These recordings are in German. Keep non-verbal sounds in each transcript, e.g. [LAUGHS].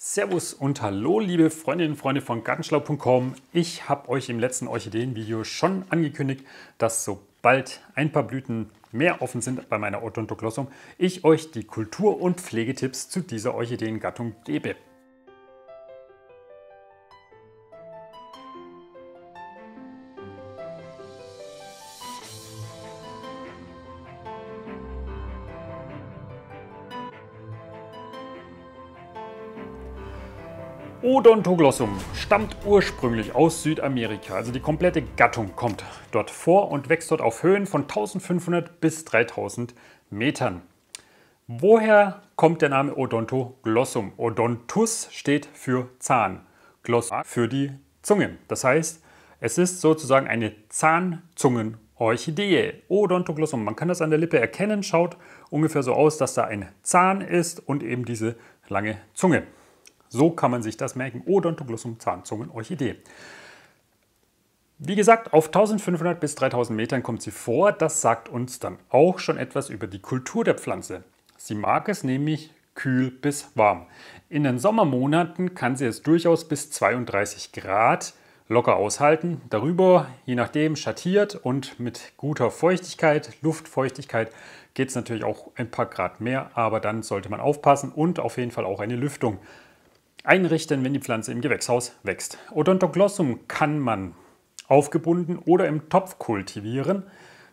Servus und hallo, liebe Freundinnen und Freunde von gartenschlau.com. Ich habe euch im letzten Orchideenvideo schon angekündigt, dass sobald ein paar Blüten mehr offen sind bei meiner Odontoglossum, ich euch die Kultur- und Pflegetipps zu dieser Orchideengattung gebe. Odontoglossum stammt ursprünglich aus Südamerika, also die komplette Gattung kommt dort vor und wächst dort auf Höhen von 1500 bis 3000 Metern. Woher kommt der Name Odontoglossum? Odontus steht für Zahn, Glossum für die Zunge. Das heißt, es ist sozusagen eine Zahnzungenorchidee, Odontoglossum. Man kann das an der Lippe erkennen, schaut ungefähr so aus, dass da ein Zahn ist und eben diese lange Zunge. So kann man sich das merken. Odontoglossum Zahnzungen-Orchidee. Wie gesagt, auf 1500 bis 3000 Metern kommt sie vor. Das sagt uns dann auch schon etwas über die Kultur der Pflanze. Sie mag es nämlich kühl bis warm. In den Sommermonaten kann sie es durchaus bis 32 Grad locker aushalten. Darüber, je nachdem, schattiert und mit guter Feuchtigkeit, Luftfeuchtigkeit, geht es natürlich auch ein paar Grad mehr, aber dann sollte man aufpassen und auf jeden Fall auch eine Lüftung einrichten, wenn die Pflanze im Gewächshaus wächst. Odontoglossum kann man aufgebunden oder im Topf kultivieren.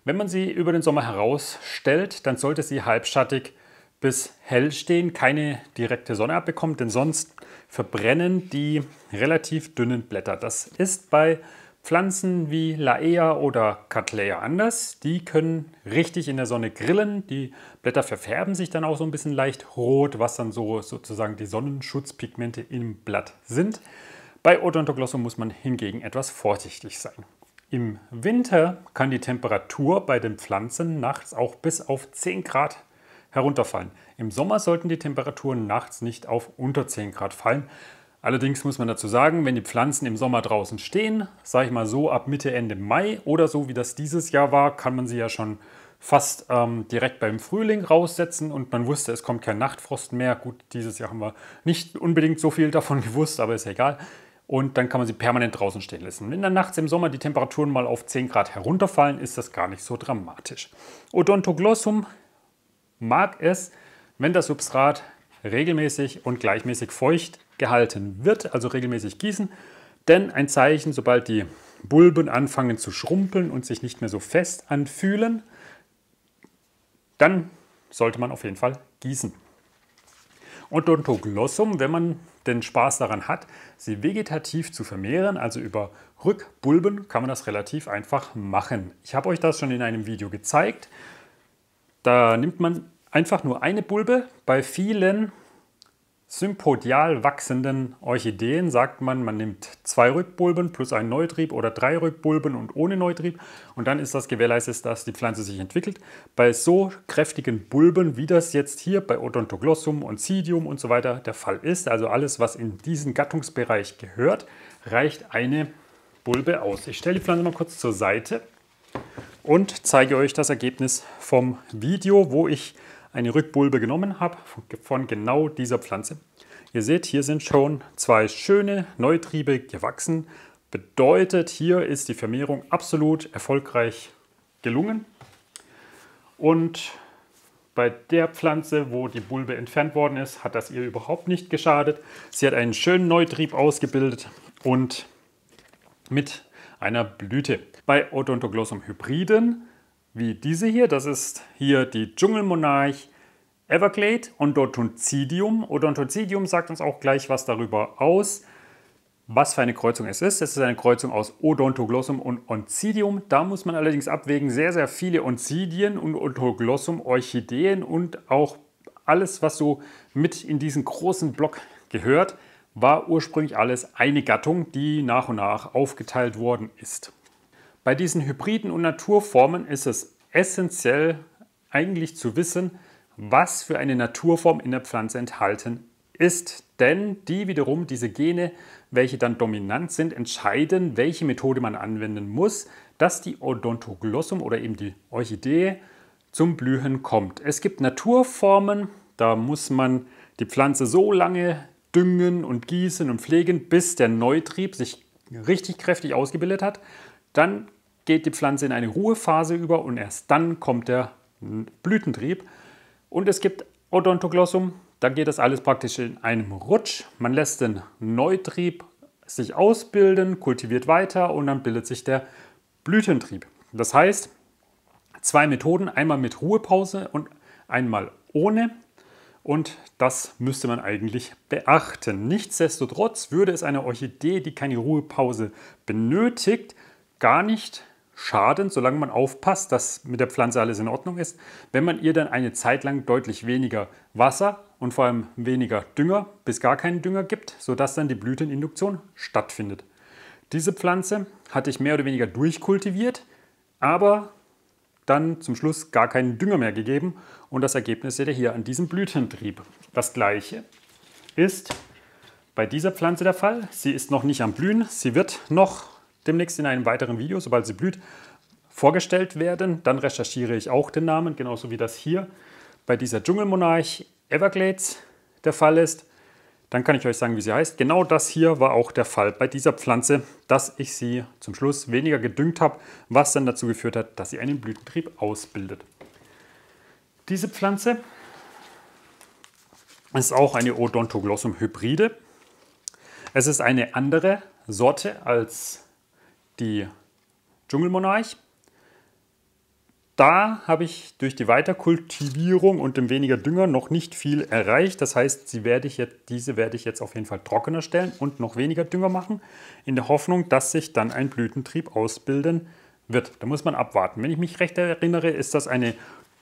Wenn man sie über den Sommer herausstellt, dann sollte sie halbschattig bis hell stehen, keine direkte Sonne abbekommt, denn sonst verbrennen die relativ dünnen Blätter. Das ist bei Pflanzen wie Laea oder Cattleya anders, die können richtig in der Sonne grillen. Die Blätter verfärben sich dann auch so ein bisschen leicht rot, was dann so sozusagen die Sonnenschutzpigmente im Blatt sind. Bei Odontoglossum muss man hingegen etwas vorsichtig sein. Im Winter kann die Temperatur bei den Pflanzen nachts auch bis auf 10 Grad herunterfallen. Im Sommer sollten die Temperaturen nachts nicht auf unter 10 Grad fallen, Allerdings muss man dazu sagen, wenn die Pflanzen im Sommer draußen stehen, sage ich mal so ab Mitte, Ende Mai oder so wie das dieses Jahr war, kann man sie ja schon fast ähm, direkt beim Frühling raussetzen und man wusste, es kommt kein Nachtfrost mehr. Gut, dieses Jahr haben wir nicht unbedingt so viel davon [LAUGHS] gewusst, aber ist ja egal. Und dann kann man sie permanent draußen stehen lassen. Wenn dann nachts im Sommer die Temperaturen mal auf 10 Grad herunterfallen, ist das gar nicht so dramatisch. Odontoglossum mag es, wenn das Substrat regelmäßig und gleichmäßig feucht gehalten wird, also regelmäßig gießen. Denn ein Zeichen, sobald die Bulben anfangen zu schrumpeln und sich nicht mehr so fest anfühlen, dann sollte man auf jeden Fall gießen. Und Odontoglossum, wenn man den Spaß daran hat, sie vegetativ zu vermehren, also über Rückbulben, kann man das relativ einfach machen. Ich habe euch das schon in einem Video gezeigt. Da nimmt man einfach nur eine Bulbe. Bei vielen sympodial wachsenden Orchideen sagt man, man nimmt zwei Rückbulben plus einen Neutrieb oder drei Rückbulben und ohne Neutrieb und dann ist das gewährleistet, dass die Pflanze sich entwickelt. Bei so kräftigen Bulben, wie das jetzt hier bei Odontoglossum, und Oncidium und so weiter der Fall ist, also alles, was in diesen Gattungsbereich gehört, reicht eine Bulbe aus. Ich stelle die Pflanze mal kurz zur Seite und zeige euch das Ergebnis vom Video, wo ich eine Rückbulbe genommen habe von genau dieser Pflanze. Ihr seht, hier sind schon zwei schöne Neutriebe gewachsen. Bedeutet, hier ist die Vermehrung absolut erfolgreich gelungen. Und bei der Pflanze, wo die Bulbe entfernt worden ist, hat das ihr überhaupt nicht geschadet. Sie hat einen schönen Neutrieb ausgebildet und mit einer Blüte. Bei Odontoglossum hybriden wie diese hier. Das ist hier die Dschungelmonarch Everglade Odontoncidium. Odontoncidium sagt uns auch gleich was darüber aus, was für eine Kreuzung es ist. Es ist eine Kreuzung aus Odontoglossum und Oncidium. Da muss man allerdings abwägen, sehr, sehr viele Oncidien und Odontoglossum, Orchideen und auch alles, was so mit in diesen großen Block gehört, war ursprünglich alles eine Gattung, die nach und nach aufgeteilt worden ist. Bei diesen Hybriden und Naturformen ist es essentiell eigentlich zu wissen, was für eine Naturform in der Pflanze enthalten ist, denn die wiederum, diese Gene, welche dann dominant sind, entscheiden, welche Methode man anwenden muss, dass die Odontoglossum oder eben die Orchidee zum Blühen kommt. Es gibt Naturformen, da muss man die Pflanze so lange düngen und gießen und pflegen, bis der Neutrieb sich richtig kräftig ausgebildet hat. Dann geht die Pflanze in eine Ruhephase über und erst dann kommt der Blütentrieb. Und es gibt Odontoglossum, da geht das alles praktisch in einem Rutsch. Man lässt den Neutrieb sich ausbilden, kultiviert weiter und dann bildet sich der Blütentrieb. Das heißt, zwei Methoden, einmal mit Ruhepause und einmal ohne. Und das müsste man eigentlich beachten. Nichtsdestotrotz würde es eine Orchidee, die keine Ruhepause benötigt, gar nicht schaden, solange man aufpasst, dass mit der Pflanze alles in Ordnung ist. Wenn man ihr dann eine Zeit lang deutlich weniger Wasser und vor allem weniger Dünger bis gar keinen Dünger gibt, sodass dann die Blüteninduktion stattfindet. Diese Pflanze hatte ich mehr oder weniger durchkultiviert, aber dann zum Schluss gar keinen Dünger mehr gegeben und das Ergebnis seht ihr hier an diesem Blütentrieb. Das gleiche ist bei dieser Pflanze der Fall. Sie ist noch nicht am Blühen, sie wird noch demnächst in einem weiteren Video, sobald sie blüht, vorgestellt werden. Dann recherchiere ich auch den Namen, genauso wie das hier bei dieser Dschungelmonarch Everglades der Fall ist. Dann kann ich euch sagen, wie sie heißt. Genau das hier war auch der Fall bei dieser Pflanze, dass ich sie zum Schluss weniger gedüngt habe, was dann dazu geführt hat, dass sie einen Blütentrieb ausbildet. Diese Pflanze ist auch eine Odontoglossum hybride. Es ist eine andere Sorte als die Dschungelmonarch. Da habe ich durch die Weiterkultivierung und dem weniger Dünger noch nicht viel erreicht. Das heißt, sie werde ich jetzt, diese werde ich jetzt auf jeden Fall trockener stellen und noch weniger Dünger machen, in der Hoffnung, dass sich dann ein Blütentrieb ausbilden wird. Da muss man abwarten. Wenn ich mich recht erinnere, ist das eine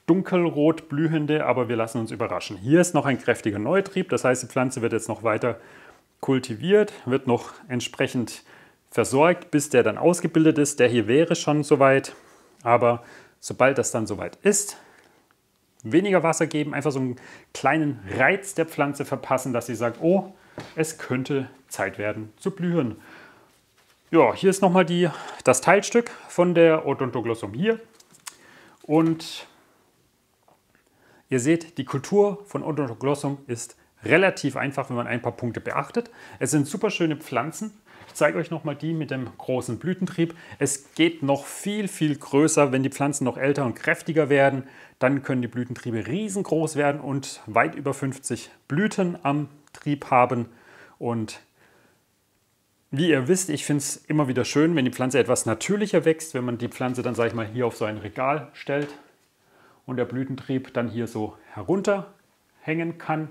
dunkelrot blühende, aber wir lassen uns überraschen. Hier ist noch ein kräftiger Neutrieb, das heißt, die Pflanze wird jetzt noch weiter kultiviert, wird noch entsprechend versorgt, bis der dann ausgebildet ist. Der hier wäre schon soweit, aber sobald das dann soweit ist, weniger Wasser geben, einfach so einen kleinen Reiz der Pflanze verpassen, dass sie sagt, oh, es könnte Zeit werden zu blühen. Ja, hier ist nochmal das Teilstück von der Odontoglossum hier. Und ihr seht, die Kultur von Odontoglossum ist relativ einfach, wenn man ein paar Punkte beachtet. Es sind super schöne Pflanzen, ich zeige euch nochmal die mit dem großen Blütentrieb. Es geht noch viel, viel größer, wenn die Pflanzen noch älter und kräftiger werden. Dann können die Blütentriebe riesengroß werden und weit über 50 Blüten am Trieb haben. Und wie ihr wisst, ich finde es immer wieder schön, wenn die Pflanze etwas natürlicher wächst, wenn man die Pflanze dann, sage ich mal, hier auf so ein Regal stellt und der Blütentrieb dann hier so herunterhängen kann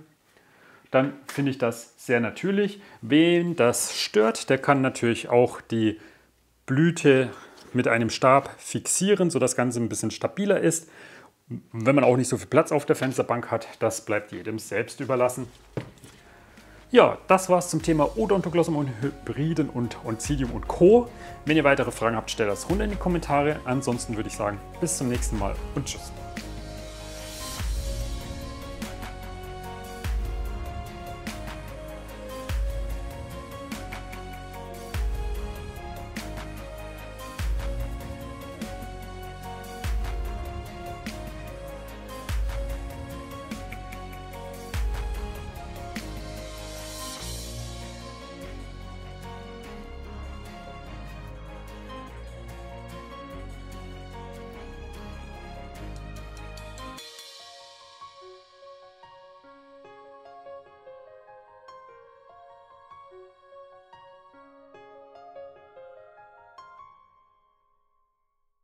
dann finde ich das sehr natürlich. Wen das stört, der kann natürlich auch die Blüte mit einem Stab fixieren, sodass das Ganze ein bisschen stabiler ist. Wenn man auch nicht so viel Platz auf der Fensterbank hat, das bleibt jedem selbst überlassen. Ja, das war's zum Thema Odontoglossum und Hybriden und Oncidium und Co. Wenn ihr weitere Fragen habt, stellt das runter in die Kommentare. Ansonsten würde ich sagen, bis zum nächsten Mal und tschüss.